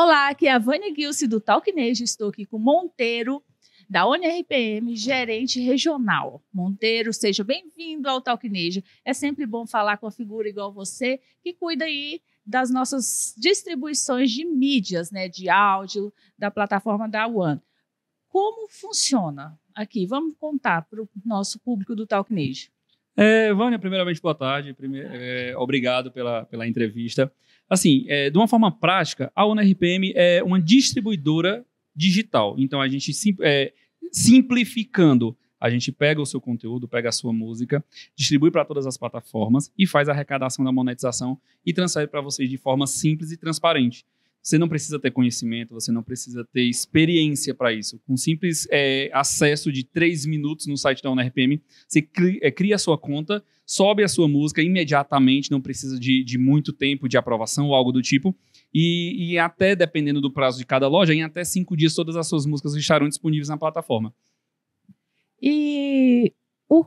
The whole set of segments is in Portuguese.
Olá, aqui é a Vânia Gilce do Talquinejo. Estou aqui com Monteiro, da ONRPM, gerente regional. Monteiro, seja bem-vindo ao Talquinejo. É sempre bom falar com a figura igual você, que cuida aí das nossas distribuições de mídias, né, de áudio, da plataforma da One. Como funciona aqui? Vamos contar para o nosso público do Talquinejo. É, Vânia, primeiramente, boa tarde. Primeiro, é, obrigado pela, pela entrevista. Assim, é, de uma forma prática, a UNRPM é uma distribuidora digital. Então, a gente, sim, é, simplificando, a gente pega o seu conteúdo, pega a sua música, distribui para todas as plataformas e faz a arrecadação da monetização e transfere para vocês de forma simples e transparente. Você não precisa ter conhecimento, você não precisa ter experiência para isso. Com simples é, acesso de três minutos no site da UNRPM, você cria, é, cria a sua conta, sobe a sua música imediatamente, não precisa de, de muito tempo de aprovação ou algo do tipo. E, e, até, dependendo do prazo de cada loja, em até cinco dias todas as suas músicas estarão disponíveis na plataforma. E o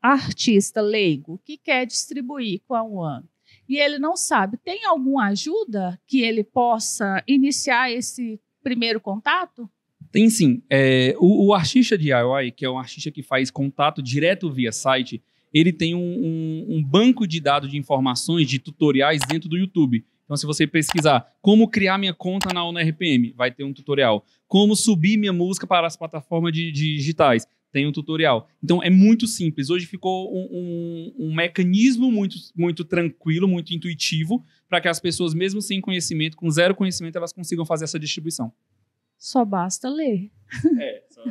artista leigo que quer distribuir com a One, e ele não sabe. Tem alguma ajuda que ele possa iniciar esse primeiro contato? Tem sim. É, o, o, artista DIY, que é um artista que faz contato direto via site, ele tem um, um, um banco de dados de informações, de tutoriais dentro do YouTube. Então, se você pesquisar como criar minha conta na RPM, vai ter um tutorial. Como subir minha música para as plataformas de, de digitais tem um tutorial. Então é muito simples. Hoje ficou um, um, um mecanismo muito, muito tranquilo, muito intuitivo, para que as pessoas, mesmo sem conhecimento, com zero conhecimento, elas consigam fazer essa distribuição. Só basta ler. É, só,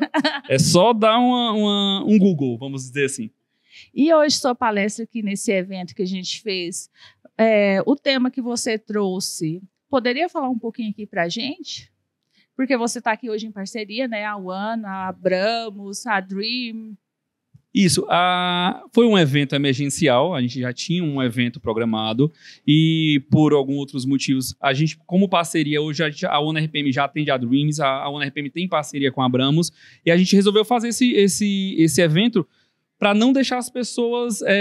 é só dar uma, uma, um Google, vamos dizer assim. E hoje, sua palestra aqui nesse evento que a gente fez, é, o tema que você trouxe, poderia falar um pouquinho aqui para a gente? porque você está aqui hoje em parceria, né? A One, a Abramos, a Dream. Isso, a... foi um evento emergencial, a gente já tinha um evento programado e por alguns outros motivos, a gente, como parceria, hoje a, gente, a já atende a Dreams, a, a ONRPM tem parceria com a Abramos e a gente resolveu fazer esse, esse, esse evento para não deixar as pessoas é,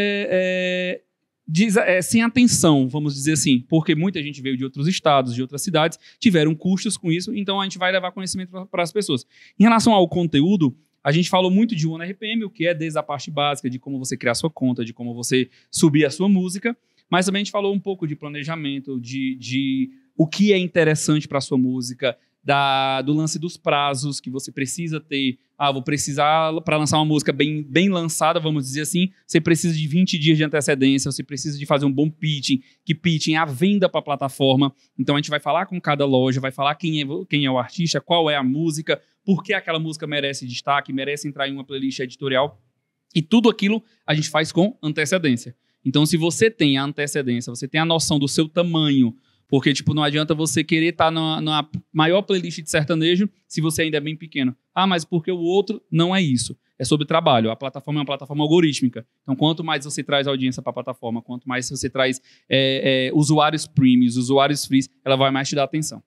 é diz, é, sem atenção, vamos dizer assim, porque muita gente veio de outros estados, de outras cidades, tiveram custos com isso, então a gente vai levar conhecimento para as pessoas. Em relação ao conteúdo, a gente falou muito de One RPM, o que é desde a parte básica de como você criar sua conta, de como você subir a sua música, mas também a gente falou um pouco de planejamento, de, de o que é interessante para sua música, da, do lance dos prazos que você precisa ter. Ah, vou precisar, para lançar uma música bem, bem lançada, vamos dizer assim, você precisa de 20 dias de antecedência, você precisa de fazer um bom pitching, que pitching é a venda para a plataforma. Então a gente vai falar com cada loja, vai falar quem é, quem é o artista, qual é a música, por que aquela música merece destaque, merece entrar em uma playlist editorial. E tudo aquilo a gente faz com antecedência. Então, se você tem a antecedência, você tem a noção do seu tamanho, porque, tipo, não adianta você querer estar tá na, na maior playlist de sertanejo se você ainda é bem pequeno. Ah, mas porque o outro não é isso. É sobre trabalho. A plataforma é uma plataforma algorítmica. Então, quanto mais você traz audiência para a plataforma, quanto mais você traz é, é, usuários premiums, usuários frees, ela vai mais te dar atenção.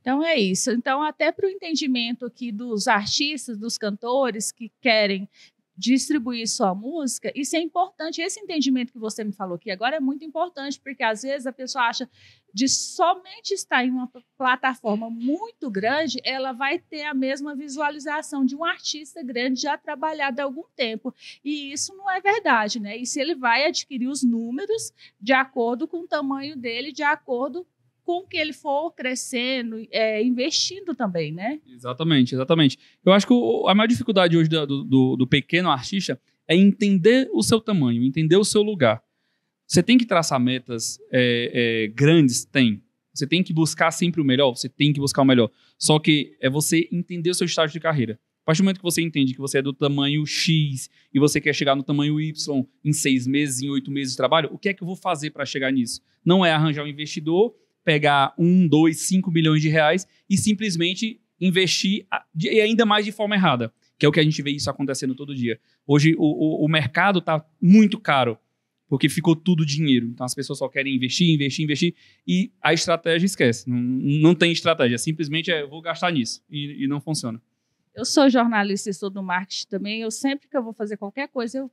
Então é isso. Então, até para o entendimento aqui dos artistas, dos cantores que querem distribuir sua música, isso é importante. Esse entendimento que você me falou aqui agora é muito importante, porque às vezes a pessoa acha de somente estar em uma plataforma muito grande, ela vai ter a mesma visualização de um artista grande já trabalhado há algum tempo. E isso não é verdade, né? E se ele vai adquirir os números de acordo com o tamanho dele, de acordo com que ele for crescendo, é, investindo também, né? Exatamente, exatamente. Eu acho que o, a maior dificuldade hoje do, do, do pequeno artista é entender o seu tamanho, entender o seu lugar. Você tem que traçar metas é, é, grandes? Tem. Você tem que buscar sempre o melhor? Você tem que buscar o melhor. Só que é você entender o seu estágio de carreira. A partir do momento que você entende que você é do tamanho X e você quer chegar no tamanho Y em seis meses, em oito meses de trabalho, o que é que eu vou fazer para chegar nisso? Não é arranjar um investidor pegar um, dois, cinco milhões de reais e simplesmente investir e ainda mais de forma errada, que é o que a gente vê isso acontecendo todo dia. Hoje o, o, o mercado está muito caro, porque ficou tudo dinheiro. Então as pessoas só querem investir, investir, investir e a estratégia esquece. Não, não tem estratégia, simplesmente é, eu vou gastar nisso e, e não funciona. Eu sou jornalista e sou do marketing também. Eu sempre que eu vou fazer qualquer coisa, eu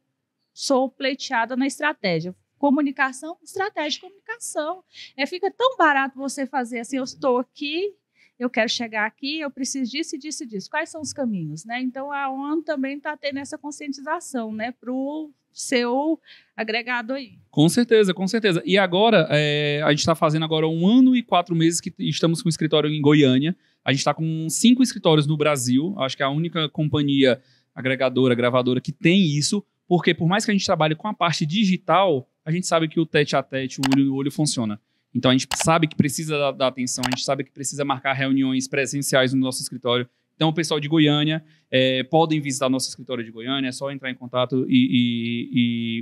sou pleiteada na estratégia comunicação, estratégia de comunicação. É, fica tão barato você fazer assim, eu estou aqui, eu quero chegar aqui, eu preciso disso, e disso, e disso. Quais são os caminhos, né? Então a ONU também está tendo essa conscientização, né, para o seu agregado aí. Com certeza, com certeza. E agora é, a gente está fazendo agora um ano e quatro meses que estamos com um escritório em Goiânia. A gente está com cinco escritórios no Brasil. Acho que é a única companhia agregadora, gravadora que tem isso, porque por mais que a gente trabalhe com a parte digital a gente sabe que o tete a tete, o olho no olho funciona. Então a gente sabe que precisa da, da atenção, a gente sabe que precisa marcar reuniões presenciais no nosso escritório. Então o pessoal de Goiânia é, podem visitar nosso escritório de Goiânia, é só entrar em contato e,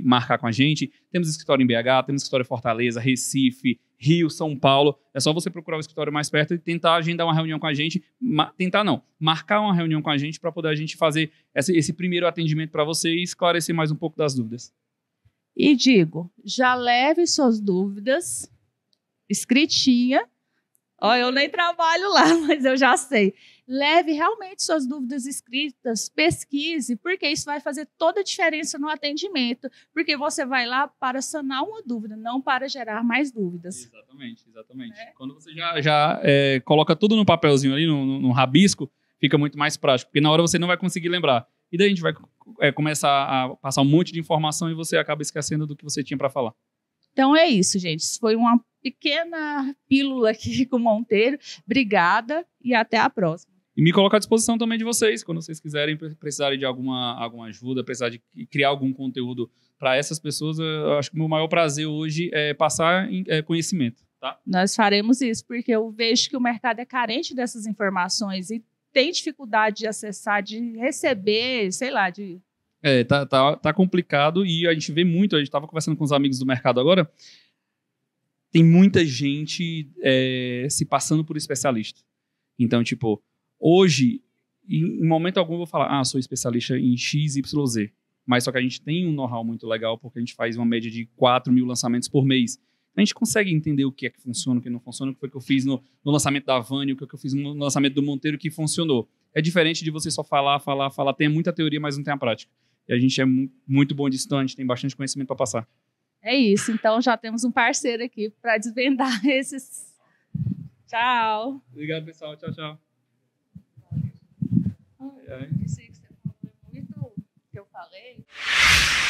e, e marcar com a gente. Temos escritório em BH, temos escritório em Fortaleza, Recife, Rio, São Paulo. É só você procurar o escritório mais perto e tentar agendar uma reunião com a gente. tentar não, marcar uma reunião com a gente para poder a gente fazer esse, esse primeiro atendimento para você e esclarecer mais um pouco das dúvidas. E digo, já leve suas dúvidas escritinha. Ó, eu nem trabalho lá, mas eu já sei. Leve realmente suas dúvidas escritas, pesquise, porque isso vai fazer toda a diferença no atendimento, porque você vai lá para sanar uma dúvida, não para gerar mais dúvidas. Exatamente, exatamente. É? Quando você já, já é, coloca tudo no papelzinho ali, no, no, no rabisco, fica muito mais prático, porque na hora você não vai conseguir lembrar. E daí a gente vai é, começar a passar um monte de informação e você acaba esquecendo do que você tinha para falar. Então é isso, gente. Isso foi uma pequena pílula aqui com o Monteiro. Obrigada e até a próxima. E me coloco à disposição também de vocês, quando vocês quiserem, precisarem de alguma, alguma ajuda, precisar de criar algum conteúdo para essas pessoas, eu acho que o meu maior prazer hoje é passar é, conhecimento. Tá? Nós faremos isso, porque eu vejo que o mercado é carente dessas informações e tem dificuldade de acessar, de receber, sei lá, de. É, tá, tá, tá complicado e a gente vê muito, a gente estava conversando com os amigos do mercado agora, tem muita gente é, se passando por especialista. Então, tipo, hoje, em, momento algum eu vou falar, ah, sou especialista em XYZ. Mas só que a gente tem um know-how muito legal, porque a gente faz uma média de 4 mil lançamentos por mês a gente consegue entender o que é que funciona, o que não funciona, o que foi que eu fiz no, no lançamento da Vani, o que, é que eu fiz no lançamento do Monteiro que funcionou. É diferente de você só falar, falar, falar. Tem muita teoria, mas não tem a prática. E a gente é muito bom distante, então a gente tem bastante conhecimento para passar. É isso. Então já temos um parceiro aqui para desvendar esses. Tchau. Obrigado, pessoal. Tchau, tchau. Ai, ai. que você falou que eu falei.